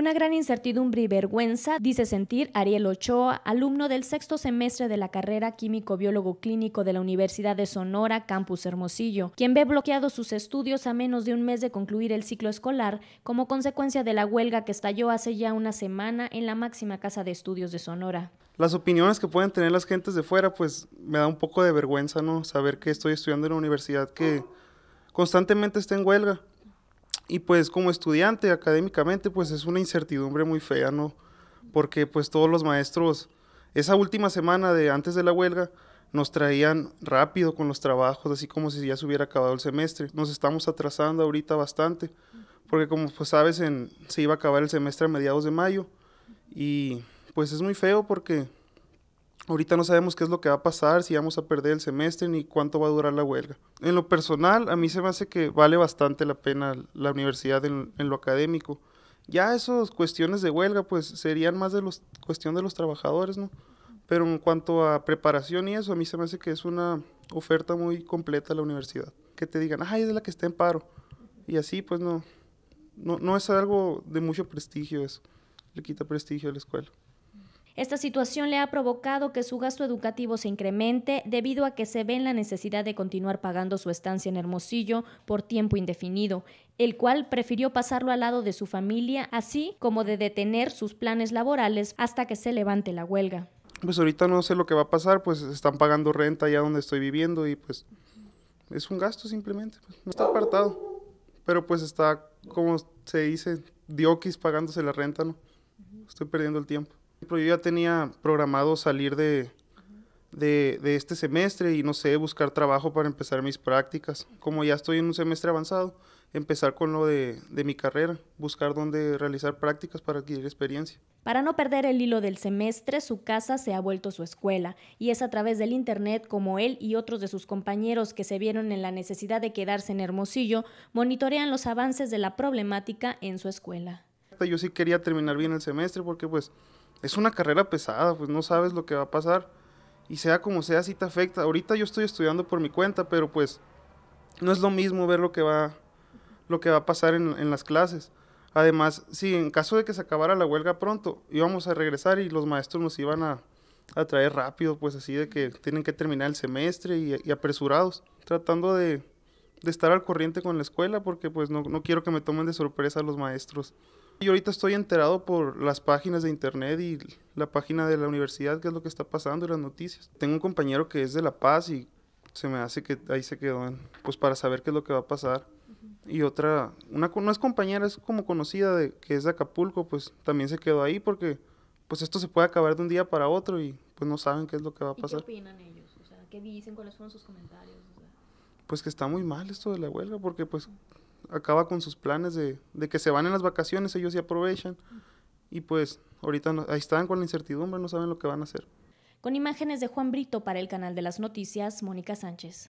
Una gran incertidumbre y vergüenza dice sentir Ariel Ochoa, alumno del sexto semestre de la carrera químico-biólogo clínico de la Universidad de Sonora, Campus Hermosillo, quien ve bloqueados sus estudios a menos de un mes de concluir el ciclo escolar como consecuencia de la huelga que estalló hace ya una semana en la máxima casa de estudios de Sonora. Las opiniones que pueden tener las gentes de fuera, pues me da un poco de vergüenza, ¿no? Saber que estoy estudiando en una universidad que constantemente está en huelga y pues como estudiante académicamente, pues es una incertidumbre muy fea, ¿no? Porque pues todos los maestros, esa última semana de antes de la huelga, nos traían rápido con los trabajos, así como si ya se hubiera acabado el semestre. Nos estamos atrasando ahorita bastante, porque como pues sabes, se iba a acabar el semestre a mediados de mayo y pues es muy feo porque Ahorita no sabemos qué es lo que va a pasar, si vamos a perder el semestre ni cuánto va a durar la huelga. En lo personal, a mí se me hace que vale bastante la pena la universidad en, lo académico. Ya esas cuestiones de huelga, pues serían más de los, cuestión de los trabajadores, ¿no? Pero en cuanto a preparación y eso, a mí se me hace que es una oferta muy completa a la universidad. Que te digan, ay, es de la que está en paro. Y así, pues no, no, no es algo de mucho prestigio eso. Le quita prestigio a la escuela. Esta situación le ha provocado que su gasto educativo se incremente debido a que se ve en la necesidad de continuar pagando su estancia en Hermosillo por tiempo indefinido, el cual prefirió pasarlo al lado de su familia, así como de detener sus planes laborales hasta que se levante la huelga. Pues ahorita no sé lo que va a pasar, pues están pagando renta allá donde estoy viviendo y pues es un gasto simplemente, pues, no está apartado, pero pues está, como se dice, diokis pagándose la renta, ¿no? Estoy perdiendo el tiempo. Yo ya tenía programado salir de, de, de, este semestre y no sé, buscar trabajo para empezar mis prácticas. Como ya estoy en un semestre avanzado, empezar con lo de, de mi carrera, buscar dónde realizar prácticas para adquirir experiencia. Para no perder el hilo del semestre, su casa se ha vuelto su escuela y es a través del Internet como él y otros de sus compañeros que se vieron en la necesidad de quedarse en Hermosillo, monitorean los avances de la problemática en su escuela. Yo sí quería terminar bien el semestre porque pues es una carrera pesada, pues no sabes lo que va a pasar. Y sea como sea, si te afecta. Ahorita yo estoy estudiando por mi cuenta, pero pues no es lo mismo ver lo que va, lo que va a pasar en, las clases. Además, si en caso de que se acabara la huelga pronto, íbamos a regresar y los maestros nos iban a, traer rápido, pues así de que tienen que terminar el semestre y, apresurados, tratando de, estar al corriente con la escuela, porque pues no, no quiero que me tomen de sorpresa los maestros yo ahorita estoy enterado por las páginas de internet y la página de la universidad, qué es lo que está pasando y las noticias. Tengo un compañero que es de La Paz y se me hace que ahí se quedó, pues para saber qué es lo que va a pasar. Y otra, una, no es compañera, es como conocida de que es de Acapulco, pues también se quedó ahí porque pues esto se puede acabar de un día para otro y pues no saben qué es lo que va a pasar. ¿Qué opinan ellos? ¿qué dicen? ¿Cuáles fueron sus comentarios? Pues que está muy mal esto de la huelga porque pues acaba con sus planes de, que se van en las vacaciones, ellos se aprovechan. Y pues ahorita ahí están con la incertidumbre, no saben lo que van a hacer. Con imágenes de Juan Brito para el canal de las noticias, Mónica Sánchez.